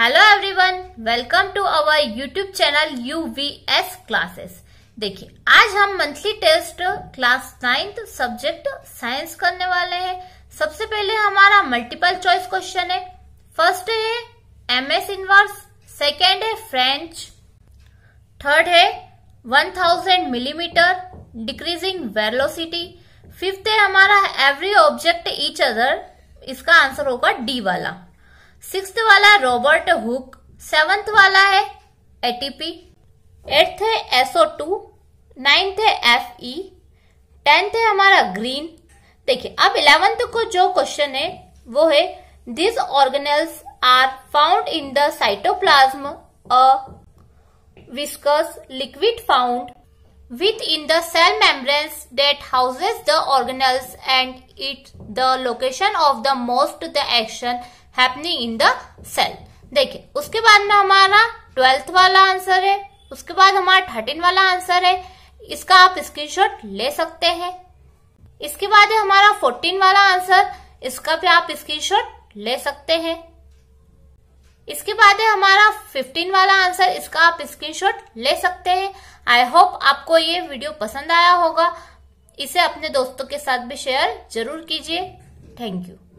hello everyone welcome to our YouTube channel UVS classes देखिए आज हम monthly test class ninth subject science करने वाले हैं सबसे पहले हमारा मल्टीपल चॉइस क्वेश्चन है फर्स्ट है एम एस इनवर्स सेकेंड है फ्रेंच थर्ड है 1000 मिलीमीटर डिक्रीजिंग वेलोसिटी फिफ्थ है हमारा एवरी ऑब्जेक्ट इच अदर इसका आंसर होगा डी वाला सिक्स वाला रॉबर्ट हुक सेवंथ वाला है एटीपी एट्थ है एसओ टू नाइन्थ है एफ ई e, टेंथ है हमारा ग्रीन देखिए अब इलेवेंथ को जो क्वेश्चन है वो है this organelles are found in the cytoplasm a viscous liquid found within the cell membranes that houses the organelles and it the location of the most the action happening in the cell देखिए उसके बाद में हमारा twelfth वाला answer है उसके बाद हमारा थर्टीन वाला आंसर है इसका आप स्क्रीनशॉट ले सकते हैं इसके बाद है हमारा फोर्टीन वाला आंसर इसका भी आप स्क्रीनशॉट ले सकते हैं इसके बाद है हमारा 15 वाला आंसर इसका आप स्क्रीनशॉट ले सकते हैं आई होप आपको ये वीडियो पसंद आया होगा इसे अपने दोस्तों के साथ भी शेयर जरूर कीजिए थैंक यू